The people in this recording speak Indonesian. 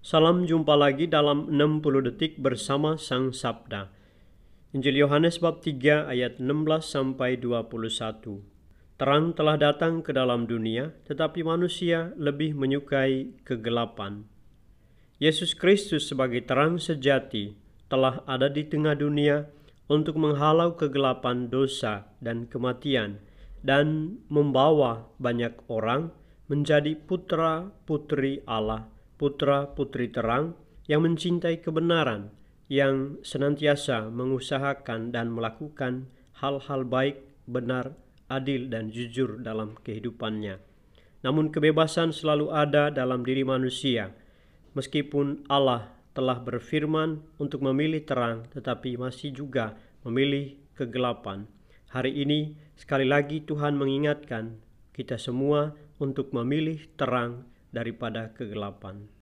Salam jumpa lagi dalam 60 detik bersama Sang Sabda. Injil Yohanes bab 3 ayat 16 sampai 21. Terang telah datang ke dalam dunia, tetapi manusia lebih menyukai kegelapan. Yesus Kristus sebagai terang sejati telah ada di tengah dunia untuk menghalau kegelapan dosa dan kematian dan membawa banyak orang menjadi putra-putri Allah putra-putri terang yang mencintai kebenaran, yang senantiasa mengusahakan dan melakukan hal-hal baik, benar, adil, dan jujur dalam kehidupannya. Namun, kebebasan selalu ada dalam diri manusia, meskipun Allah telah berfirman untuk memilih terang, tetapi masih juga memilih kegelapan. Hari ini, sekali lagi Tuhan mengingatkan kita semua untuk memilih terang daripada kegelapan.